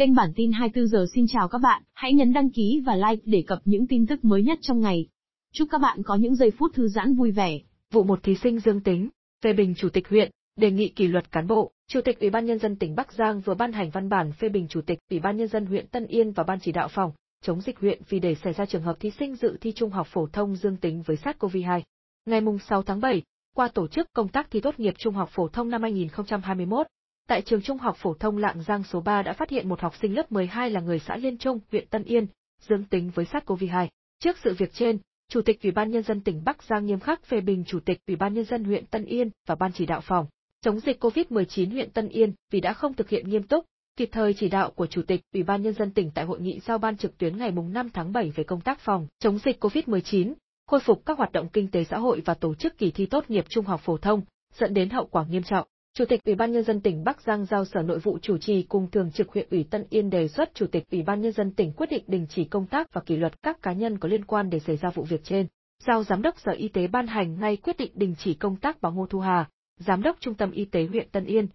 Kênh bản tin 24 giờ xin chào các bạn, hãy nhấn đăng ký và like để cập những tin tức mới nhất trong ngày. Chúc các bạn có những giây phút thư giãn vui vẻ. Vụ một thí sinh dương tính, phê bình chủ tịch huyện, đề nghị kỷ luật cán bộ. Chủ tịch Ủy ban nhân dân tỉnh Bắc Giang vừa ban hành văn bản phê bình chủ tịch Ủy ban nhân dân huyện Tân Yên và ban chỉ đạo phòng chống dịch huyện vì để xảy ra trường hợp thí sinh dự thi trung học phổ thông dương tính với SARS-CoV-2. Ngày 6 tháng 7, qua tổ chức công tác thi tốt nghiệp trung học phổ thông năm 2021, tại trường trung học phổ thông Lạng Giang số 3 đã phát hiện một học sinh lớp 12 là người xã Liên Trung, huyện Tân Yên, dương tính với SARS-CoV-2. Trước sự việc trên, Chủ tịch Ủy ban nhân dân tỉnh Bắc Giang nghiêm khắc phê bình Chủ tịch Ủy ban nhân dân huyện Tân Yên và ban chỉ đạo phòng chống dịch COVID-19 huyện Tân Yên vì đã không thực hiện nghiêm túc, kịp thời chỉ đạo của Chủ tịch Ủy ban nhân dân tỉnh tại hội nghị giao ban trực tuyến ngày 5 tháng 7 về công tác phòng chống dịch COVID-19, khôi phục các hoạt động kinh tế xã hội và tổ chức kỳ thi tốt nghiệp trung học phổ thông, dẫn đến hậu quả nghiêm trọng. Chủ tịch Ủy ban nhân dân tỉnh Bắc Giang giao Sở Nội vụ chủ trì cùng Thường trực huyện ủy Tân Yên đề xuất Chủ tịch Ủy ban nhân dân tỉnh quyết định đình chỉ công tác và kỷ luật các cá nhân có liên quan để xảy ra vụ việc trên. Giao Giám đốc Sở Y tế ban hành ngay quyết định đình chỉ công tác bà Ngô Thu Hà, Giám đốc Trung tâm Y tế huyện Tân Yên,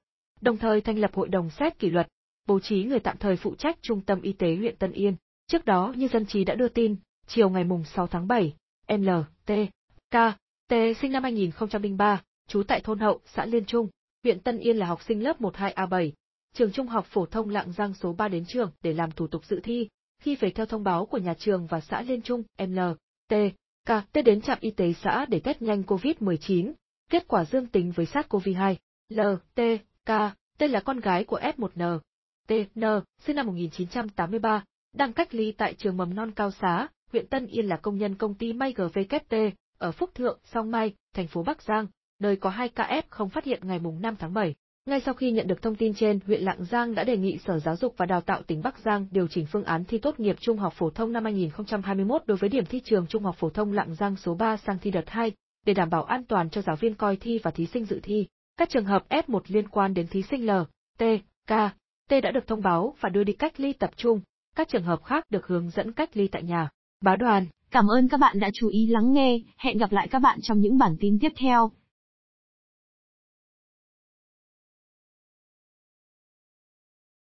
đồng thời thành lập hội đồng xét kỷ luật, bố trí người tạm thời phụ trách Trung tâm Y tế huyện Tân Yên. Trước đó như dân trí đã đưa tin, chiều ngày 6 tháng 7, L T K T sinh năm 2003, trú tại thôn Hậu, xã Liên Trung, Huyện Tân Yên là học sinh lớp 12A7, trường trung học phổ thông Lạng Giang số 3 đến trường để làm thủ tục dự thi. Khi phải theo thông báo của nhà trường và xã Liên Trung, ML, T, K, T đến trạm y tế xã để test nhanh COVID-19, kết quả dương tính với SARS-CoV-2. L, T, K, T là con gái của F1N. T, N, sinh năm 1983, đang cách ly tại trường mầm non Cao Xá, huyện Tân Yên là công nhân công ty may GVKT, ở Phúc Thượng, Song Mai, thành phố Bắc Giang, nơi có 2 ca F không phát hiện ngày mùng 5 tháng 7. Ngay sau khi nhận được thông tin trên, huyện Lạng Giang đã đề nghị Sở Giáo dục và Đào tạo tỉnh Bắc Giang điều chỉnh phương án thi tốt nghiệp trung học phổ thông năm 2021 đối với điểm thi trường trung học phổ thông Lạng Giang số 3 sang thi đợt 2, để đảm bảo an toàn cho giáo viên coi thi và thí sinh dự thi. Các trường hợp F1 liên quan đến thí sinh L, T, K, T đã được thông báo và đưa đi cách ly tập trung, các trường hợp khác được hướng dẫn cách ly tại nhà. Báo đoàn, cảm ơn các bạn đã chú ý lắng nghe, hẹn gặp lại các bạn trong những bản tin tiếp theo.